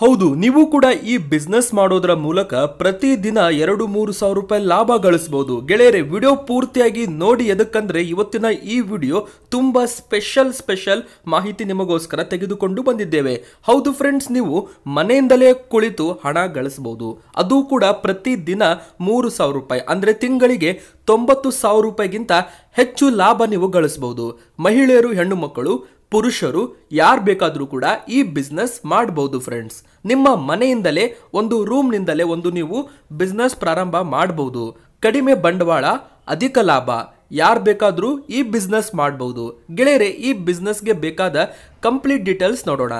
ಹೌದು ನೀವು ಕೂಡ ಈ ಬಿಸ್ನೆಸ್ ಮಾಡೋದ್ರ ಮೂಲಕ ಪ್ರತಿದಿನ ಎರಡು ಮೂರು ಸಾವಿರ ರೂಪಾಯಿ ಲಾಭ ಗಳಿಸಬಹುದು ಗೆಳೆಯರೆ ವಿಡಿಯೋ ಪೂರ್ತಿಯಾಗಿ ನೋಡಿ ಎದಕ್ಕಂದ್ರೆ ಇವತ್ತಿನ ಈ ವಿಡಿಯೋ ತುಂಬಾ ಸ್ಪೆಷಲ್ ಸ್ಪೆಷಲ್ ಮಾಹಿತಿ ನಿಮಗೋಸ್ಕರ ತೆಗೆದುಕೊಂಡು ಬಂದಿದ್ದೇವೆ ಹೌದು ಫ್ರೆಂಡ್ಸ್ ನೀವು ಮನೆಯಿಂದಲೇ ಕುಳಿತು ಹಣ ಗಳಿಸಬಹುದು ಅದು ಕೂಡ ಪ್ರತಿದಿನ ಮೂರು ಸಾವಿರ ರೂಪಾಯಿ ಅಂದ್ರೆ ತಿಂಗಳಿಗೆ ತೊಂಬತ್ತು ಸಾವಿರ ರೂಪಾಯಿಗಿಂತ ಹೆಚ್ಚು ಲಾಭ ನೀವು ಗಳಿಸಬಹುದು ಮಹಿಳೆಯರು ಹೆಣ್ಣು ಮಕ್ಕಳು ಪುರುಷರು ಯಾರು ಬೇಕಾದರೂ ಕೂಡ ಈ ಬಿಸ್ನೆಸ್ ಮಾಡಬಹುದು ಫ್ರೆಂಡ್ಸ್ ನಿಮ್ಮ ಮನೆಯಿಂದಲೇ ಒಂದು ರೂಮ್ನಿಂದಲೇ ಒಂದು ನೀವು ಬಿಸ್ನೆಸ್ ಪ್ರಾರಂಭ ಮಾಡಬಹುದು ಕಡಿಮೆ ಬಂಡವಾಳ ಅಧಿಕ ಲಾಭ ಯಾರು ಬೇಕಾದರೂ ಈ ಬಿಸ್ನೆಸ್ ಮಾಡಬಹುದು ಗೆಳೆಯರೆ ಈ ಬಿಸ್ನೆಸ್ಗೆ ಬೇಕಾದ ಕಂಪ್ಲೀಟ್ ಡೀಟೇಲ್ಸ್ ನೋಡೋಣ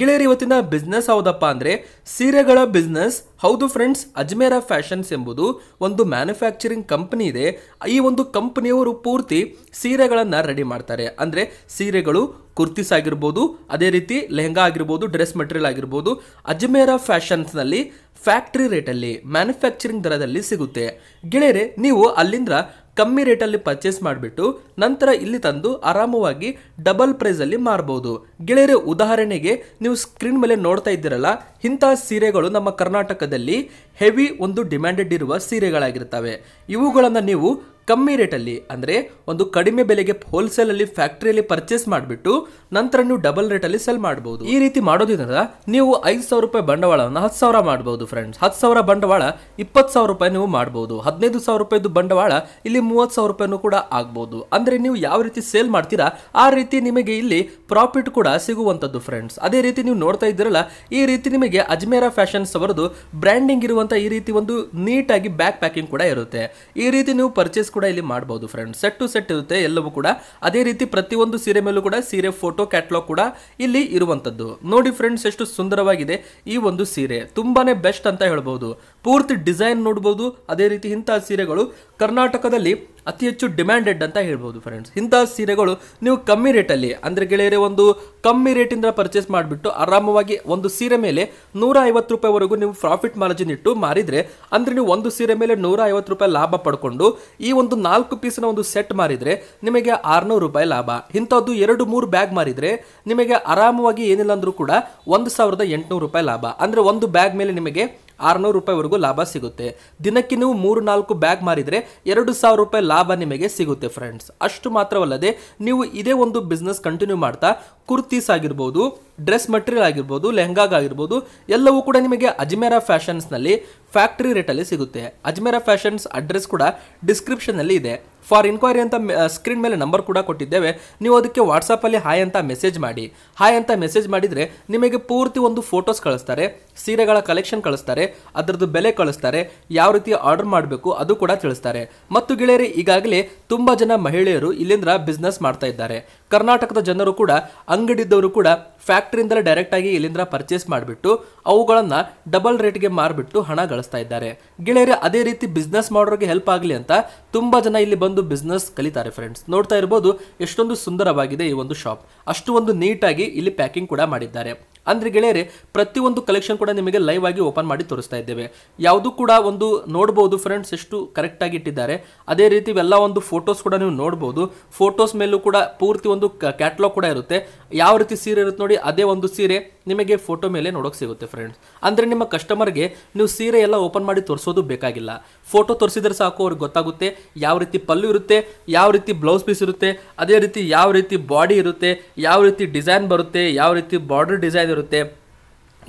ಗೆಳೆಯರು ಇವತ್ತಿನ ಬಿಸ್ನೆಸ್ ಯಾವುದಪ್ಪ ಅಂದರೆ ಸೀರೆಗಳ ಬಿಸ್ನೆಸ್ ಹೌದು ಫ್ರೆಂಡ್ಸ್ ಅಜ್ಮೇರ ಫ್ಯಾಷನ್ಸ್ ಎಂಬುದು ಒಂದು ಮ್ಯಾನುಫ್ಯಾಕ್ಚರಿಂಗ್ ಕಂಪ್ನಿ ಇದೆ ಈ ಒಂದು ಕಂಪನಿಯವರು ಪೂರ್ತಿ ಸೀರೆಗಳನ್ನು ರೆಡಿ ಮಾಡ್ತಾರೆ ಅಂದರೆ ಸೀರೆಗಳು ಕುರ್ತಿಸ್ ಆಗಿರ್ಬೋದು ಅದೇ ರೀತಿ ಲೆಹಂಗಾ ಆಗಿರ್ಬೋದು ಡ್ರೆಸ್ ಮೆಟೀರಿಯಲ್ ಆಗಿರ್ಬೋದು ಅಜ್ಮೇರ ಫ್ಯಾಷನ್ಸ್ನಲ್ಲಿ ಫ್ಯಾಕ್ಟ್ರಿ ರೇಟಲ್ಲಿ ಮ್ಯಾನುಫ್ಯಾಕ್ಚರಿಂಗ್ ದರದಲ್ಲಿ ಸಿಗುತ್ತೆ ಗೆಳೆಯರೆ ನೀವು ಅಲ್ಲಿಂದ ಕಮ್ಮಿ ರೇಟಲ್ಲಿ ಪರ್ಚೇಸ್ ಮಾಡಿಬಿಟ್ಟು ನಂತರ ಇಲ್ಲಿ ತಂದು ಆರಾಮವಾಗಿ ಡಬಲ್ ಪ್ರೈಸಲ್ಲಿ ಮಾರ್ಬೋದು ಗೆಳೆಯರೆ ಉದಾಹರಣೆಗೆ ನೀವು ಸ್ಕ್ರೀನ್ ಮೇಲೆ ನೋಡ್ತಾ ಇದ್ದೀರಲ್ಲ ಇಂಥ ಸೀರೆಗಳು ನಮ್ಮ ಕರ್ನಾಟಕದಲ್ಲಿ ಹೆವಿ ಒಂದು ಡಿಮ್ಯಾಂಡೆಡ್ ಇರುವ ಸೀರೆಗಳಾಗಿರ್ತವೆ ಇವುಗಳನ್ನು ನೀವು ಕಮ್ಮಿ ರೇಟಲ್ಲಿ ಅಂದ್ರೆ ಒಂದು ಕಡಿಮೆ ಬೆಲೆಗೆ ಹೋಲ್ಸೇಲಲ್ಲಿ ಫ್ಯಾಕ್ಟ್ರಿಯಲ್ಲಿ ಪರ್ಚೇಸ್ ಮಾಡಿಬಿಟ್ಟು ನಂತರ ನೀವು ಡಬಲ್ ಅಲ್ಲಿ ಸೆಲ್ ಮಾಡಬಹುದು ಈ ರೀತಿ ಮಾಡೋದ್ರಿಂದ ನೀವು ಐದು ಸಾವಿರ ರೂಪಾಯಿ ಬಂಡವಾಳವನ್ನು ಹತ್ತು ಸಾವಿರ ಮಾಡಬಹುದು ಫ್ರೆಂಡ್ಸ್ ಹತ್ತು ಸಾವಿರ ಬಂಡವಾಳ ಇಪ್ಪತ್ತು ಸಾವಿರ ರೂಪಾಯಿ ನೀವು ಮಾಡಬಹುದು ಹದಿನೈದು ಸಾವಿರ ರೂಪಾಯಿದು ಬಂಡವಾಳ ಇಲ್ಲಿ ಮೂವತ್ತು ಸಾವಿರ ರೂಪಾಯಿನು ಕೂಡ ಆಗಬಹುದು ಅಂದ್ರೆ ನೀವು ಯಾವ ರೀತಿ ಸೇಲ್ ಮಾಡ್ತೀರಾ ಆ ರೀತಿ ನಿಮಗೆ ಇಲ್ಲಿ ಪ್ರಾಫಿಟ್ ಕೂಡ ಸಿಗುವಂತದ್ದು ಫ್ರೆಂಡ್ಸ್ ಅದೇ ರೀತಿ ನೀವು ನೋಡ್ತಾ ಇದ್ದೀರಲ್ಲ ಈ ರೀತಿ ನಿಮಗೆ ಅಜ್ಮೇರಾ ಫ್ಯಾಷನ್ಸ್ ಅವರದು ಬ್ರ್ಯಾಂಡಿಂಗ್ ಇರುವಂಥ ಈ ರೀತಿ ಒಂದು ನೀಟಾಗಿ ಬ್ಯಾಕ್ ಪ್ಯಾಕಿಂಗ್ ಕೂಡ ಇರುತ್ತೆ ಈ ರೀತಿ ನೀವು ಪರ್ಚೇಸ್ ಕೂಡ ಇಲ್ಲಿ ಮಾಡಬಹುದು ಫ್ರೆಂಡ್ ಸೆಟ್ ಟು ಸೆಟ್ ಇರುತ್ತೆ ಎಲ್ಲವೂ ಕೂಡ ಅದೇ ರೀತಿ ಪ್ರತಿಯೊಂದು ಸೀರೆ ಮೇಲೂ ಕೂಡ ಸೀರೆ ಫೋಟೋ ಕ್ಯಾಟ್ಲಾಗ್ ಕೂಡ ಇಲ್ಲಿ ಇರುವಂತದ್ದು ನೋಡಿ ಫ್ರೆಂಡ್ಸ್ ಎಷ್ಟು ಸುಂದರವಾಗಿದೆ ಈ ಒಂದು ಸೀರೆ ತುಂಬಾನೇ ಬೆಸ್ಟ್ ಅಂತ ಹೇಳಬಹುದು ಪೂರ್ತಿ ಡಿಸೈನ್ ನೋಡಬಹುದು ಅದೇ ರೀತಿ ಇಂತಹ ಸೀರೆಗಳು ಕರ್ನಾಟಕದಲ್ಲಿ ಅತಿ ಹೆಚ್ಚು ಡಿಮ್ಯಾಂಡೆಡ್ ಅಂತ ಹೇಳ್ಬೋದು ಫ್ರೆಂಡ್ಸ್ ಇಂತಹ ಸೀರೆಗಳು ನೀವು ಕಮ್ಮಿ ರೇಟಲ್ಲಿ ಅಂದ್ರೆ ಗೆಳೆಯರೆ ಒಂದು ಕಮ್ಮಿ ರೇಟಿಂದ ಪರ್ಚೇಸ್ ಮಾಡಿಬಿಟ್ಟು ಆರಾಮವಾಗಿ ಒಂದು ಸೀರೆ ಮೇಲೆ ನೂರ ಐವತ್ತು ರೂಪಾಯಿವರೆಗೂ ನೀವು ಪ್ರಾಫಿಟ್ ಮಾರ್ಜಿನ್ ಇಟ್ಟು ಮಾರಿದ್ರೆ ಅಂದ್ರೆ ನೀವು ಒಂದು ಸೀರೆ ಮೇಲೆ ನೂರ ಐವತ್ತು ರೂಪಾಯಿ ಲಾಭ ಪಡ್ಕೊಂಡು ಈ ಒಂದು ಒಂದು ನಾಲ್ಕು ಪೀಸಿನ ಒಂದು ಸೆಟ್ ಮಾರಿದ್ರೆ ನಿಮಗೆ ಆರುನೂರು ರೂಪಾಯಿ ಲಾಭ ಇಂಥದ್ದು ಎರಡು ಮೂರು ಬ್ಯಾಗ್ ಮಾರಿದರೆ ನಿಮಗೆ ಆರಾಮವಾಗಿ ಏನಿಲ್ಲ ಅಂದರೂ ಕೂಡ ಒಂದು ಸಾವಿರದ ಎಂಟುನೂರು ರೂಪಾಯಿ ಲಾಭ ಅಂದ್ರೆ ಒಂದು ಬ್ಯಾಗ್ ಮೇಲೆ ನಿಮಗೆ ಆರುನೂರು ರೂಪಾಯಿವರೆಗೂ ಲಾಭ ಸಿಗುತ್ತೆ ದಿನಕ್ಕೆ ನೀವು ಮೂರು ನಾಲ್ಕು ಬ್ಯಾಗ್ ಮಾರಿದರೆ ಎರಡು ಸಾವಿರ ರೂಪಾಯಿ ಲಾಭ ನಿಮಗೆ ಸಿಗುತ್ತೆ ಫ್ರೆಂಡ್ಸ್ ಅಷ್ಟು ಮಾತ್ರವಲ್ಲದೆ ನೀವು ಇದೇ ಒಂದು ಬಿಸ್ನೆಸ್ ಕಂಟಿನ್ಯೂ ಮಾಡ್ತಾ ಕುರ್ತೀಸ್ ಆಗಿರ್ಬೋದು ಡ್ರೆಸ್ ಮಟೀರಿಯಲ್ ಆಗಿರ್ಬೋದು ಲೆಹಂಗಾಗ ಆಗಿರ್ಬೋದು ಎಲ್ಲವೂ ಕೂಡ ನಿಮಗೆ ಅಜ್ಮೇರಾ ಫ್ಯಾಷನ್ಸ್ನಲ್ಲಿ ಫ್ಯಾಕ್ಟ್ರಿ ರೇಟಲ್ಲಿ ಸಿಗುತ್ತೆ ಅಜ್ಮೇರಾ ಫ್ಯಾಷನ್ಸ್ ಅಡ್ರೆಸ್ ಕೂಡ ಡಿಸ್ಕ್ರಿಪ್ಷನಲ್ಲಿ ಇದೆ ಫಾರ್ ಇನ್ಕ್ವೈರಿ ಅಂತ ಸ್ಕ್ರೀನ್ ಮೇಲೆ ನಂಬರ್ ಕೂಡ ಕೊಟ್ಟಿದ್ದೇವೆ ನೀವು ಅದಕ್ಕೆ ವಾಟ್ಸಪ್ಪಲ್ಲಿ ಹಾಯ್ ಅಂತ ಮೆಸೇಜ್ ಮಾಡಿ ಹಾಯ್ ಅಂತ ಮೆಸೇಜ್ ಮಾಡಿದರೆ ನಿಮಗೆ ಪೂರ್ತಿ ಒಂದು ಫೋಟೋಸ್ ಕಳಿಸ್ತಾರೆ ಸೀರೆಗಳ ಕಲೆಕ್ಷನ್ ಕಳಿಸ್ತಾರೆ ಅದರದ್ದು ಬೆಲೆ ಕಳಿಸ್ತಾರೆ ಯಾವ ರೀತಿ ಆರ್ಡರ್ ಮಾಡಬೇಕು ಅದು ಕೂಡ ತಿಳಿಸ್ತಾರೆ ಮತ್ತು ಗೆಳೆಯರಿ ಈಗಾಗಲೇ ತುಂಬ ಜನ ಮಹಿಳೆಯರು ಇಲ್ಲಿಂದ ಬಿಸ್ನೆಸ್ ಮಾಡ್ತಾ ಇದ್ದಾರೆ ಕರ್ನಾಟಕದ ಜನರು ಕೂಡ ಅಂಗಡಿದ್ದವರು ಕೂಡ ಫ್ಯಾಕ್ಟ್ರಿಯಿಂದಲೇ ಡೈರೆಕ್ಟಾಗಿ ಇಲ್ಲಿಂದ ಪರ್ಚೇಸ್ ಮಾಡಿಬಿಟ್ಟು ಅವುಗಳನ್ನು ಡಬಲ್ ರೇಟ್ಗೆ ಮಾರಿಬಿಟ್ಟು ಹಣ ಗಳಿಸ್ತಾ ಇದ್ದಾರೆ ಗೆಳೆಯರಿ ಅದೇ ರೀತಿ ಬಿಸ್ನೆಸ್ ಮಾಡೋರಿಗೆ ಹೆಲ್ಪ್ ಆಗಲಿ ಅಂತ ತುಂಬ ಜನ ಇಲ್ಲಿ ಬಂದು ಬಿಸ್ನೆಸ್ ಕಲಿತಾರೆ ಫ್ರೆಂಡ್ಸ್ ನೋಡ್ತಾ ಇರ್ಬೋದು ಎಷ್ಟೊಂದು ಸುಂದರವಾಗಿದೆ ಈ ಒಂದು ಶಾಪ್ ಅಷ್ಟು ಒಂದು ನೀಟಾಗಿ ಇಲ್ಲಿ ಪ್ಯಾಕಿಂಗ್ ಕೂಡ ಮಾಡಿದ್ದಾರೆ ಅಂದರೆ ಗೆಳೆಯರೆ ಪ್ರತಿಯೊಂದು ಕಲೆಕ್ಷನ್ ಕೂಡ ನಿಮಗೆ ಲೈವ್ ಆಗಿ ಓಪನ್ ಮಾಡಿ ತೋರಿಸ್ತಾ ಇದ್ದೇವೆ ಯಾವುದು ಕೂಡ ಒಂದು ನೋಡ್ಬೋದು ಫ್ರೆಂಡ್ಸ್ ಎಷ್ಟು ಕರೆಕ್ಟಾಗಿ ಇಟ್ಟಿದ್ದಾರೆ ಅದೇ ರೀತಿ ಇವೆಲ್ಲ ಒಂದು ಫೋಟೋಸ್ ಕೂಡ ನೀವು ನೋಡ್ಬೋದು ಫೋಟೋಸ್ ಮೇಲೂ ಕೂಡ ಪೂರ್ತಿ ಒಂದು ಕ್ಯಾಟ್ಲಾಗ್ ಕೂಡ ಇರುತ್ತೆ ಯಾವ ರೀತಿ ಸೀರೆ ಇರುತ್ತೆ ನೋಡಿ ಅದೇ ಒಂದು ಸೀರೆ ನಿಮಗೆ ಫೋಟೋ ಮೇಲೆ ನೋಡೋಕೆ ಸಿಗುತ್ತೆ ಫ್ರೆಂಡ್ಸ್ ಅಂದರೆ ನಿಮ್ಮ ಕಸ್ಟಮರ್ಗೆ ನೀವು ಸೀರೆ ಎಲ್ಲ ಓಪನ್ ಮಾಡಿ ತೋರಿಸೋದು ಬೇಕಾಗಿಲ್ಲ ಫೋಟೋ ತೋರಿಸಿದ್ರೆ ಸಾಕು ಅವ್ರಿಗೆ ಗೊತ್ತಾಗುತ್ತೆ ಯಾವ ರೀತಿ ಪಲ್ಲು ಇರುತ್ತೆ ಯಾವ ರೀತಿ ಬ್ಲೌಸ್ ಪೀಸ್ ಇರುತ್ತೆ ಅದೇ ರೀತಿ ಯಾವ ರೀತಿ ಬಾಡಿ ಇರುತ್ತೆ ಯಾವ ರೀತಿ ಡಿಸೈನ್ ಬರುತ್ತೆ ಯಾವ ರೀತಿ ಬಾರ್ಡರ್ ಡಿಸೈನ್ ಇರುತ್ತೆ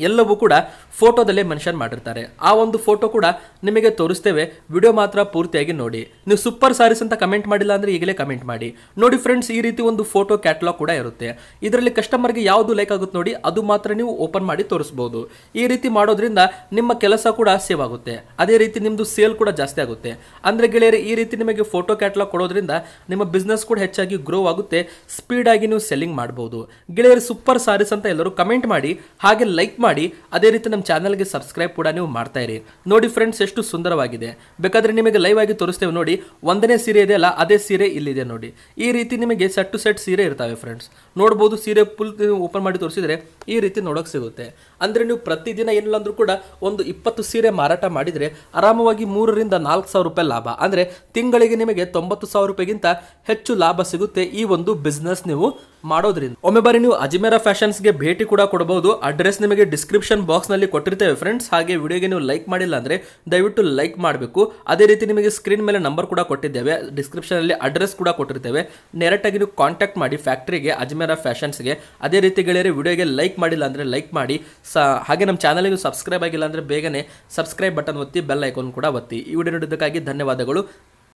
ಎಲ್ಲವೂ ಕೂಡ ಫೋಟೋದಲ್ಲೇ ಮೆನ್ಷನ್ ಮಾಡಿರ್ತಾರೆ ಆ ಒಂದು ಫೋಟೋ ಕೂಡ ನಿಮಗೆ ತೋರಿಸ್ತೇವೆ ವಿಡಿಯೋ ಮಾತ್ರ ಪೂರ್ತಿಯಾಗಿ ನೋಡಿ ನೀವು ಸೂಪರ್ ಸಾರೀಸ್ ಅಂತ ಕಮೆಂಟ್ ಮಾಡಿಲ್ಲ ಅಂದರೆ ಈಗಲೇ ಕಮೆಂಟ್ ಮಾಡಿ ನೋಡಿ ಫ್ರೆಂಡ್ಸ್ ಈ ರೀತಿ ಒಂದು ಫೋಟೋ ಕ್ಯಾಟ್ಲಾಗ್ ಕೂಡ ಇರುತ್ತೆ ಇದರಲ್ಲಿ ಕಸ್ಟಮರ್ಗೆ ಯಾವುದು ಲೈಕ್ ಆಗುತ್ತೆ ನೋಡಿ ಅದು ಮಾತ್ರ ನೀವು ಓಪನ್ ಮಾಡಿ ತೋರಿಸ್ಬೋದು ಈ ರೀತಿ ಮಾಡೋದ್ರಿಂದ ನಿಮ್ಮ ಕೆಲಸ ಕೂಡ ಸೇವ್ ಆಗುತ್ತೆ ಅದೇ ರೀತಿ ನಿಮ್ಮದು ಸೇಲ್ ಕೂಡ ಜಾಸ್ತಿ ಆಗುತ್ತೆ ಅಂದರೆ ಗೆಳೆಯರೆ ಈ ರೀತಿ ನಿಮಗೆ ಫೋಟೋ ಕ್ಯಾಟ್ಲಾಗ್ ಕೊಡೋದ್ರಿಂದ ನಿಮ್ಮ ಬಿಸ್ನೆಸ್ ಕೂಡ ಹೆಚ್ಚಾಗಿ ಗ್ರೋ ಆಗುತ್ತೆ ಸ್ಪೀಡಾಗಿ ನೀವು ಸೆಲ್ಲಿಂಗ್ ಮಾಡ್ಬೋದು ಗೆಳೆಯರು ಸೂಪರ್ ಸಾರೀಸ್ ಅಂತ ಎಲ್ಲರೂ ಕಮೆಂಟ್ ಮಾಡಿ ಹಾಗೆ ಲೈಕ್ ಮಾಡಿ ಮಾಡಿ ಅದೇ ರೀತಿ ನಮ್ಮ ಚಾನಲ್ಗೆ ಸಬ್ಸ್ಕ್ರೈಬ್ ಕೂಡ ನೀವು ಮಾಡ್ತಾ ಇರಿ ನೋಡಿ ಫ್ರೆಂಡ್ಸ್ ಎಷ್ಟು ಸುಂದರವಾಗಿದೆ ಬೇಕಾದ್ರೆ ನಿಮಗೆ ಲೈವ್ ಆಗಿ ತೋರಿಸ್ತೇವೆ ನೋಡಿ ಒಂದನೇ ಸೀರೆ ಇದೆ ಅಲ್ಲ ಅದೇ ಸೀರೆ ಇಲ್ಲಿದೆ ನೋಡಿ ಈ ರೀತಿ ನಿಮಗೆ ಸೆಟ್ ಟು ಸೆಟ್ ಸೀರೆ ಇರ್ತವೆ ಫ್ರೆಂಡ್ಸ್ ನೋಡಬಹುದು ಸೀರೆ ಫುಲ್ ಓಪನ್ ಮಾಡಿ ತೋರಿಸಿದ್ರೆ ಈ ರೀತಿ ನೋಡೋಕೆ ಸಿಗುತ್ತೆ ಅಂದರೆ ನೀವು ಪ್ರತಿದಿನ ಏನಿಲ್ಲ ಅಂದರೂ ಕೂಡ ಒಂದು ಇಪ್ಪತ್ತು ಸೀರೆ ಮಾರಾಟ ಮಾಡಿದರೆ ಆರಾಮವಾಗಿ ಮೂರರಿಂದ ನಾಲ್ಕು ಸಾವಿರ ರೂಪಾಯಿ ಲಾಭ ಅಂದರೆ ತಿಂಗಳಿಗೆ ನಿಮಗೆ ತೊಂಬತ್ತು ಸಾವಿರ ರೂಪಾಯಿಗಿಂತ ಹೆಚ್ಚು ಲಾಭ ಸಿಗುತ್ತೆ ಈ ಒಂದು ಬಿಸ್ನೆಸ್ ನೀವು ಮಾಡೋದ್ರಿಂದ ಒಮ್ಮೆ ಬಾರಿ ನೀವು ಅಜಿಮೇರ ಫ್ಯಾಷನ್ಸ್ಗೆ ಭೇಟಿ ಕೂಡ ಕೊಡಬಹುದು ಅಡ್ರೆಸ್ ನಿಮಗೆ ಡಿಸ್ಕ್ರಿಪ್ಷನ್ ಬಾಕ್ಸ್ನಲ್ಲಿ ಕೊಟ್ಟಿರ್ತೇವೆ ಫ್ರೆಂಡ್ಸ್ ಹಾಗೆ ವಿಡಿಯೋಗೆ ನೀವು ಲೈಕ್ ಮಾಡಿಲ್ಲ ಅಂದರೆ ದಯವಿಟ್ಟು ಲೈಕ್ ಮಾಡಬೇಕು ಅದೇ ರೀತಿ ನಿಮಗೆ ಸ್ಕ್ರೀನ್ ಮೇಲೆ ನಂಬರ್ ಕೂಡ ಕೊಟ್ಟಿದ್ದೇವೆ ಡಿಸ್ಕ್ರಿಪ್ಷನಲ್ಲಿ ಅಡ್ರೆಸ್ ಕೂಡ ಕೊಟ್ಟಿರ್ತೇವೆ ನೆರೆಕ್ಟಾಗಿ ನೀವು ಕಾಂಟ್ಯಾಕ್ಟ್ ಮಾಡಿ ಫ್ಯಾಕ್ಟ್ರಿಗೆ ಅಜ್ಮೇರ ಫ್ಯಾಷನ್ಸ್ಗೆ ಅದೇ ರೀತಿ ಗೆಳೆಯರೆ ವಿಡಿಯೋಗೆ ಲೈಕ್ ಮಾಡಿಲ್ಲ ಅಂದರೆ ಲೈಕ್ ಮಾಡಿ ಸ ಹಾಗೆ ನಮ್ಮ ಚಾನಲಿಗೆ ಸಬ್ಸ್ಕ್ರೈಬ್ ಆಗಿಲ್ಲ ಅಂದರೆ ಬೇಗನೆ ಸಬ್ಸ್ಕ್ರೈಬ್ ಬಟನ್ ಒತ್ತಿ ಬೆಲ್ ಐಕಾನ್ ಕೂಡ ಒತ್ತಿ ಈ ವಿಡಿಯೋ ನೋಡಿದ್ದಕ್ಕಾಗಿ ಧನ್ಯವಾದಗಳು